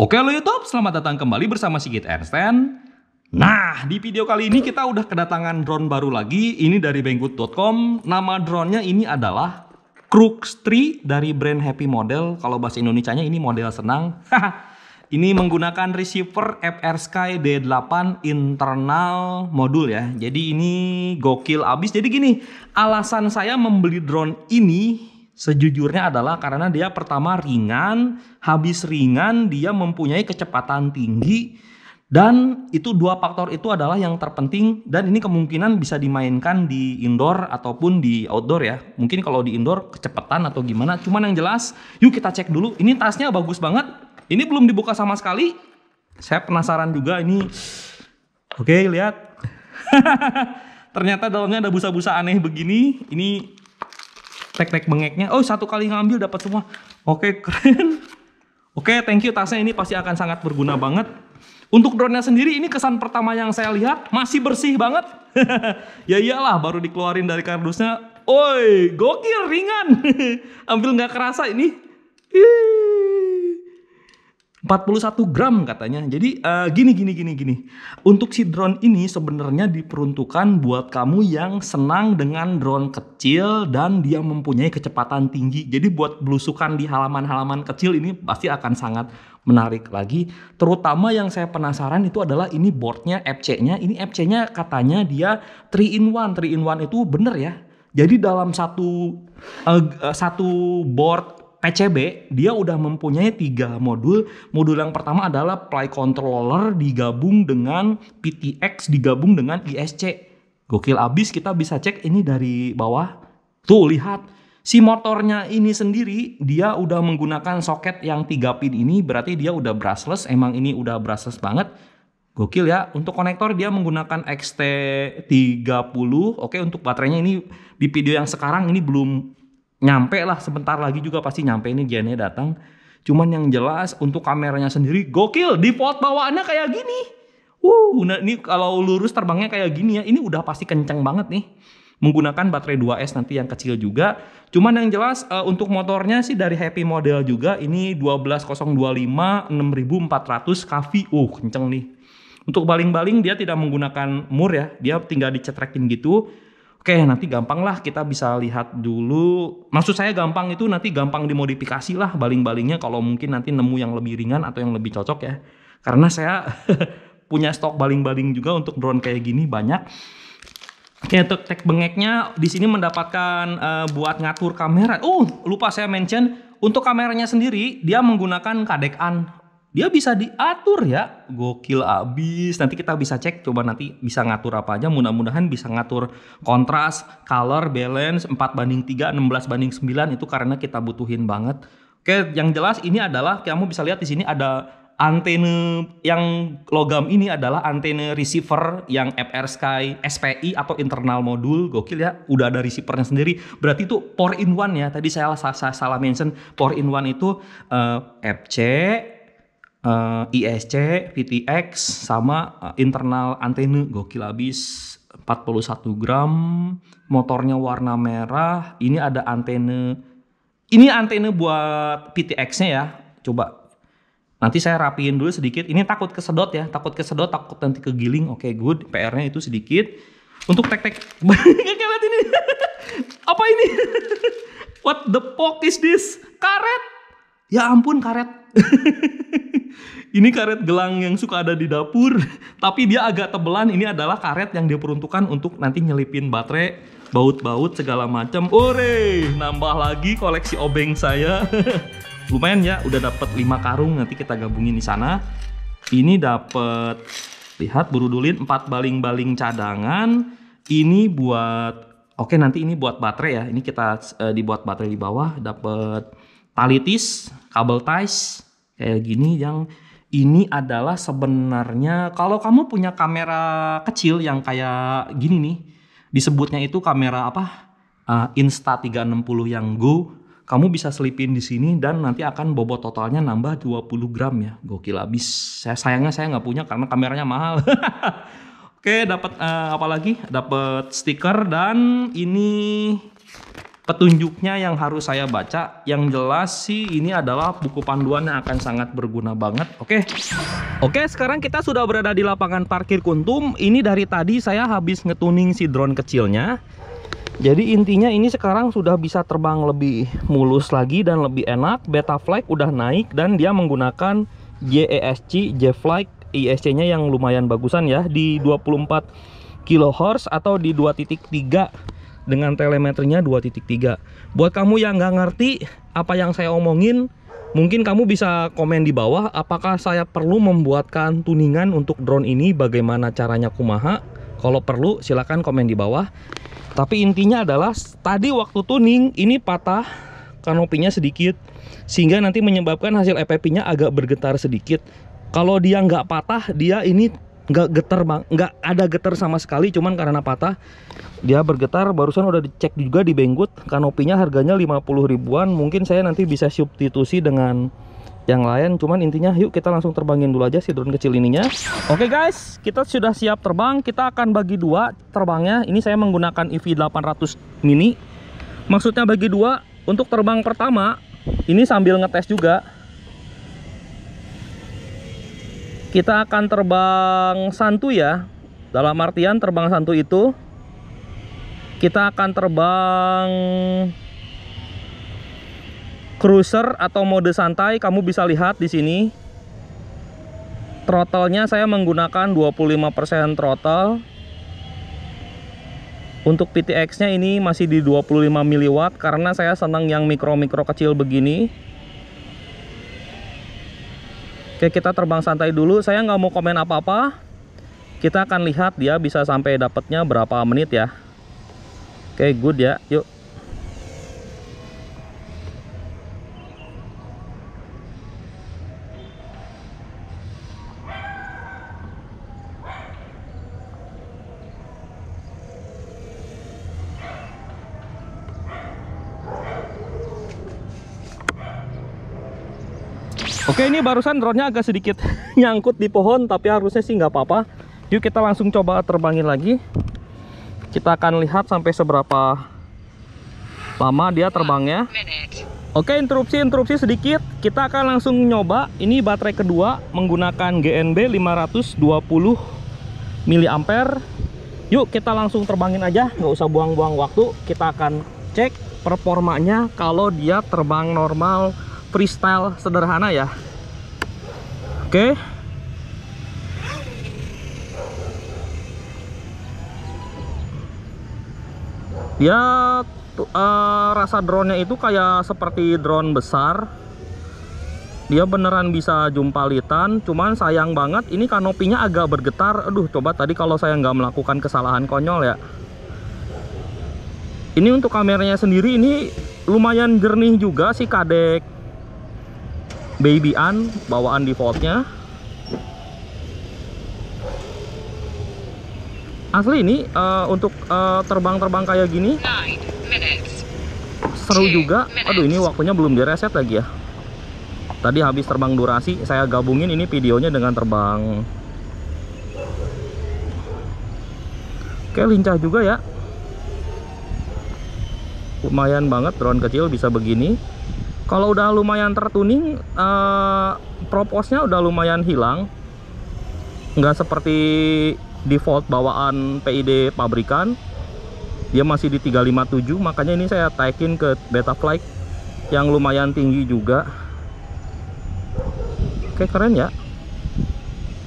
Oke lo YouTube, selamat datang kembali bersama Sigit Ernsten. Nah, di video kali ini kita udah kedatangan drone baru lagi. Ini dari banggood.com. Nama drone-nya ini adalah Crux 3 dari brand Happy Model. Kalau bahasa Indonesia-nya ini model senang. ini menggunakan receiver FR Sky D8 internal modul ya. Jadi ini gokil abis. Jadi gini, alasan saya membeli drone ini Sejujurnya adalah karena dia pertama ringan, habis ringan dia mempunyai kecepatan tinggi dan itu dua faktor itu adalah yang terpenting dan ini kemungkinan bisa dimainkan di indoor ataupun di outdoor ya. Mungkin kalau di indoor kecepatan atau gimana. Cuman yang jelas, yuk kita cek dulu. Ini tasnya bagus banget. Ini belum dibuka sama sekali. Saya penasaran juga ini. Oke, lihat. Ternyata dalamnya ada busa-busa aneh begini. Ini teknik bengeknya oh satu kali ngambil dapat semua oke okay, keren oke okay, thank you tasnya ini pasti akan sangat berguna banget untuk drone-nya sendiri ini kesan pertama yang saya lihat masih bersih banget. ya iyalah baru dikeluarin dari kardusnya. Oi, gokil ringan. Ambil nggak kerasa ini. Ih. 41 gram katanya. Jadi uh, gini gini gini gini. Untuk si drone ini sebenarnya diperuntukkan buat kamu yang senang dengan drone kecil dan dia mempunyai kecepatan tinggi. Jadi buat belusukan di halaman-halaman kecil ini pasti akan sangat menarik lagi. Terutama yang saya penasaran itu adalah ini boardnya FC-nya. Ini FC-nya katanya dia 3 in 1. 3 in 1 itu bener ya? Jadi dalam satu uh, satu board PCB dia udah mempunyai tiga modul. Modul yang pertama adalah play controller digabung dengan PTX digabung dengan ISC. Gokil abis kita bisa cek ini dari bawah. Tuh lihat si motornya ini sendiri dia udah menggunakan soket yang tiga pin ini berarti dia udah brushless. Emang ini udah brushless banget. Gokil ya. Untuk konektor dia menggunakan XT30. Oke, untuk baterainya ini di video yang sekarang ini belum nyampe lah sebentar lagi juga pasti nyampe ini Giannya datang. Cuman yang jelas untuk kameranya sendiri gokil di pot bawaannya kayak gini. Wuh, nah, ini kalau lurus terbangnya kayak gini ya, ini udah pasti kenceng banget nih. Menggunakan baterai 2S nanti yang kecil juga. Cuman yang jelas uh, untuk motornya sih dari Happy Model juga ini 12025 6400 kV. Uh, kenceng nih. Untuk baling-baling dia tidak menggunakan mur ya, dia tinggal dicetrekin gitu Oke, nanti gampang lah kita bisa lihat dulu. Maksud saya gampang itu nanti gampang dimodifikasi lah baling-balingnya kalau mungkin nanti nemu yang lebih ringan atau yang lebih cocok ya. Karena saya punya stok baling-baling juga untuk drone kayak gini banyak. Oke, untuk tag bengeknya di sini mendapatkan uh, buat ngatur kamera. Oh, lupa saya mention untuk kameranya sendiri dia menggunakan kadekan dia bisa diatur ya gokil abis nanti kita bisa cek coba nanti bisa ngatur apa aja mudah-mudahan bisa ngatur kontras color balance 4 banding 3 16 banding 9 itu karena kita butuhin banget oke yang jelas ini adalah kamu bisa lihat di sini ada antena yang logam ini adalah antena receiver yang FR Sky SPI atau internal modul gokil ya udah ada receivernya sendiri berarti itu port in one ya tadi saya salah, salah mention port in one itu uh, eh, FC uh, eh, ISC, VTX sama eh, internal antena gokil abis 41 gram, motornya warna merah, ini ada antena ini antena buat PTX-nya ya. Coba nanti saya rapiin dulu sedikit. Ini takut kesedot ya, takut kesedot, takut nanti kegiling. Oke, okay, good. PR-nya itu sedikit. Untuk tek-tek, ini. Apa ini? What the fuck is this? Karet. Ya ampun, karet ini karet gelang yang suka ada di dapur, tapi dia agak tebelan. Ini adalah karet yang diperuntukkan untuk nanti nyelipin baterai, baut-baut segala macam. Ore, nambah lagi koleksi obeng saya. Lumayan ya, udah dapat 5 karung nanti kita gabungin di sana. Ini dapat lihat burudulin 4 baling-baling cadangan. Ini buat oke nanti ini buat baterai ya. Ini kita uh, dibuat baterai di bawah dapat talitis, kabel ties kayak gini yang ini adalah sebenarnya kalau kamu punya kamera kecil yang kayak gini nih disebutnya itu kamera apa uh, Insta 360 yang Go kamu bisa selipin di sini dan nanti akan bobot totalnya nambah 20 gram ya gokil abis saya sayangnya saya nggak punya karena kameranya mahal oke dapat uh, eh, apa lagi dapat stiker dan ini petunjuknya yang harus saya baca. Yang jelas sih ini adalah buku panduan yang akan sangat berguna banget. Oke. Okay. Oke, okay, sekarang kita sudah berada di lapangan parkir Kuntum. Ini dari tadi saya habis ngetuning si drone kecilnya. Jadi intinya ini sekarang sudah bisa terbang lebih mulus lagi dan lebih enak. Beta Flight udah naik dan dia menggunakan JESC, J Flight ISC-nya yang lumayan bagusan ya di 24 kHz atau di 2.3 dengan telemetrinya 2.3 buat kamu yang nggak ngerti apa yang saya omongin mungkin kamu bisa komen di bawah apakah saya perlu membuatkan tuningan untuk drone ini bagaimana caranya kumaha kalau perlu silahkan komen di bawah tapi intinya adalah tadi waktu tuning ini patah kanopinya sedikit sehingga nanti menyebabkan hasil fpp e nya agak bergetar sedikit kalau dia nggak patah dia ini nggak getar bang nggak ada getar sama sekali cuman karena patah dia bergetar barusan udah dicek juga di Benggut kanopinya harganya 50 ribuan mungkin saya nanti bisa substitusi dengan yang lain cuman intinya yuk kita langsung terbangin dulu aja si drone kecil ininya oke okay guys kita sudah siap terbang kita akan bagi dua terbangnya ini saya menggunakan EV800 mini maksudnya bagi dua untuk terbang pertama ini sambil ngetes juga kita akan terbang santu ya dalam artian terbang santu itu kita akan terbang cruiser atau mode santai kamu bisa lihat di sini throttle-nya saya menggunakan 25% throttle untuk PTX-nya ini masih di 25 miliwatt karena saya senang yang mikro-mikro kecil begini Oke kita terbang santai dulu saya nggak mau komen apa-apa kita akan lihat dia bisa sampai dapatnya berapa menit ya Oke good ya yuk Oke ini barusan drone-nya agak sedikit nyangkut di pohon tapi harusnya sih nggak apa-apa. Yuk kita langsung coba terbangin lagi. Kita akan lihat sampai seberapa lama dia terbangnya. Oke interupsi interupsi sedikit. Kita akan langsung nyoba. Ini baterai kedua menggunakan GNB 520 miliampere. Yuk kita langsung terbangin aja, nggak usah buang-buang waktu. Kita akan cek performanya kalau dia terbang normal freestyle sederhana ya Oke. Ya uh, rasa drone-nya itu kayak seperti drone besar. Dia beneran bisa jumpalitan, cuman sayang banget ini kanopinya agak bergetar. Aduh, coba tadi kalau saya nggak melakukan kesalahan konyol ya. Ini untuk kameranya sendiri ini lumayan jernih juga si kadek baby an bawaan defaultnya asli ini uh, untuk eh, terbang-terbang uh, kayak gini seru juga aduh ini waktunya belum direset lagi ya tadi habis terbang durasi saya gabungin ini videonya dengan terbang oke lincah juga ya lumayan banget drone kecil bisa begini kalau udah lumayan tertuning uh, proposnya udah lumayan hilang nggak seperti default bawaan PID pabrikan dia masih di 357 makanya ini saya taikin ke beta flight yang lumayan tinggi juga oke keren ya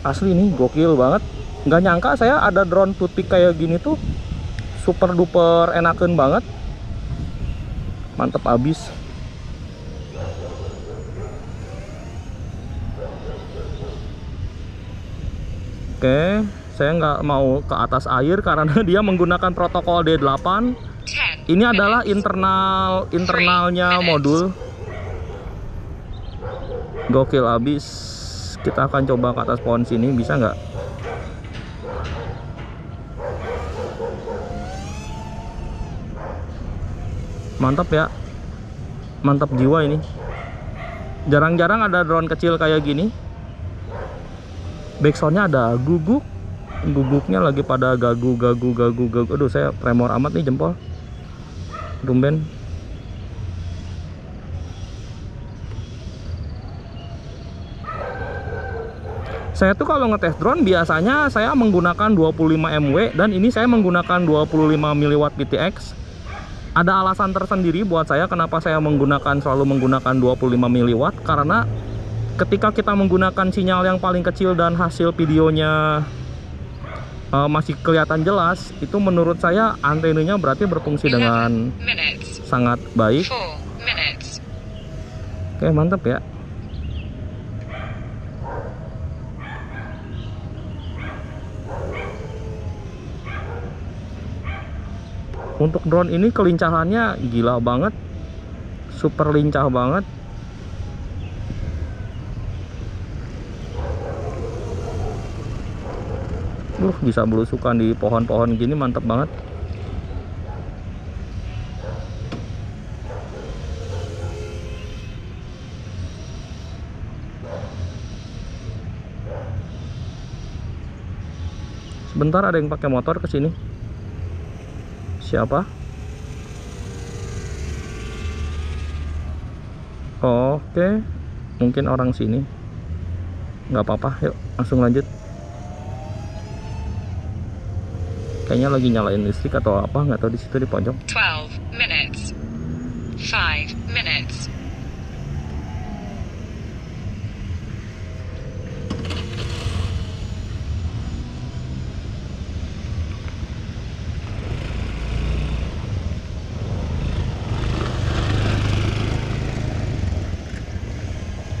asli nih gokil banget nggak nyangka saya ada drone putih kayak gini tuh super duper enakan banget mantep abis Oke, saya nggak mau ke atas air karena dia menggunakan protokol D8. Ini adalah internal internalnya modul. Gokil abis. Kita akan coba ke atas pohon sini, bisa nggak? Mantap ya. Mantap jiwa ini. Jarang-jarang ada drone kecil kayak gini backsoundnya ada guguk guguknya lagi pada gagu gagu gagu gagu aduh saya tremor amat nih jempol tumben saya tuh kalau ngetes drone biasanya saya menggunakan 25 MW dan ini saya menggunakan 25 mW PTX ada alasan tersendiri buat saya kenapa saya menggunakan selalu menggunakan 25 mW karena ketika kita menggunakan sinyal yang paling kecil dan hasil videonya uh, masih kelihatan jelas, itu menurut saya antenanya berarti berfungsi dengan sangat baik. Oke, mantap ya. Untuk drone ini kelincahannya gila banget. Super lincah banget. Uh, bisa belusukan di pohon-pohon gini mantap banget. Sebentar ada yang pakai motor ke sini. Siapa? Oke, mungkin orang sini. Gak apa-apa, yuk langsung lanjut. kayaknya lagi nyalain listrik atau apa nggak tahu di situ di pojok 12 minutes 5 minutes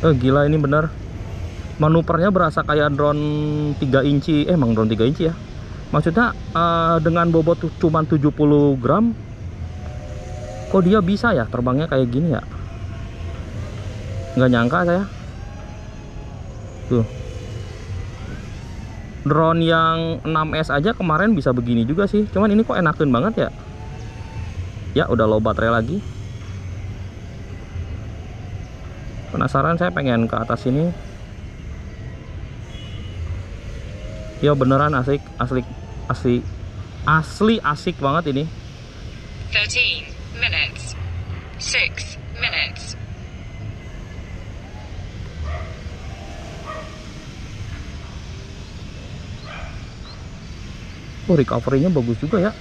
Eh gila ini bener Manupernya berasa kayak drone 3 inci Eh emang drone 3 inci ya maksudnya uh, dengan bobot cuma 70 gram kok dia bisa ya terbangnya kayak gini ya nggak nyangka saya tuh drone yang 6S aja kemarin bisa begini juga sih cuman ini kok enakin banget ya ya udah low baterai lagi penasaran saya pengen ke atas ini ya beneran asik asli asli asli asik banget ini 13 minutes 6 minutes Oh, recovery bagus juga ya.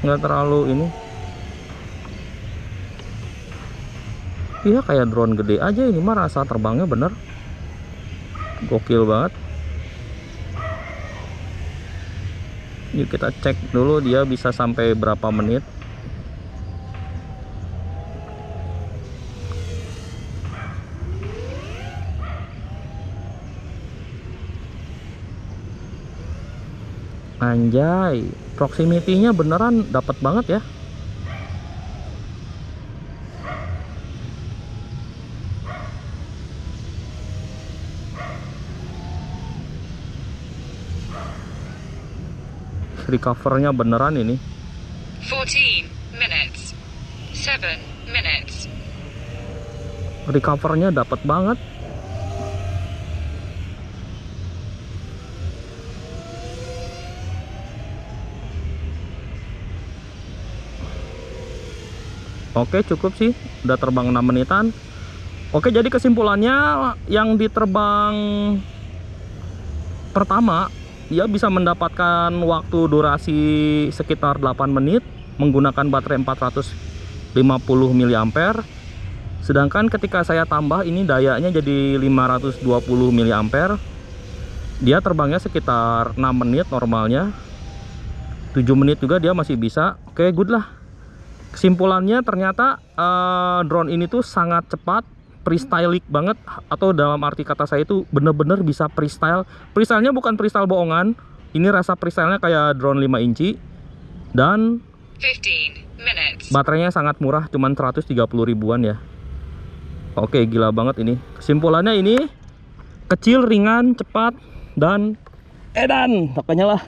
Nggak terlalu ini. Iya, kayak drone gede aja ini mah rasa terbangnya bener. Gokil banget. yuk kita cek dulu dia bisa sampai berapa menit anjay proximity-nya beneran dapat banget ya recovernya beneran ini 14 minutes 7 minutes recovernya dapat banget Oke cukup sih udah terbang 6 menitan Oke jadi kesimpulannya yang diterbang pertama dia bisa mendapatkan waktu durasi sekitar 8 menit menggunakan baterai 450 mAh sedangkan ketika saya tambah ini dayanya jadi 520 mAh dia terbangnya sekitar 6 menit normalnya 7 menit juga dia masih bisa oke good lah kesimpulannya ternyata uh, drone ini tuh sangat cepat freestyle banget atau dalam arti kata saya itu bener-bener bisa freestyle freestylenya bukan freestyle bohongan ini rasa freestylenya kayak drone 5 inci dan baterainya sangat murah cuman 130 ribuan ya oke gila banget ini kesimpulannya ini kecil ringan cepat dan edan pokoknya lah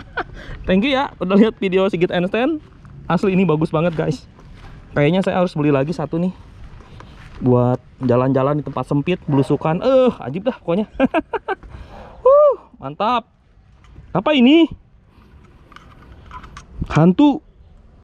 thank you ya udah lihat video Sigit Einstein asli ini bagus banget guys kayaknya saya harus beli lagi satu nih buat jalan-jalan di tempat sempit belusukan eh uh, ajib dah pokoknya uh, mantap apa ini hantu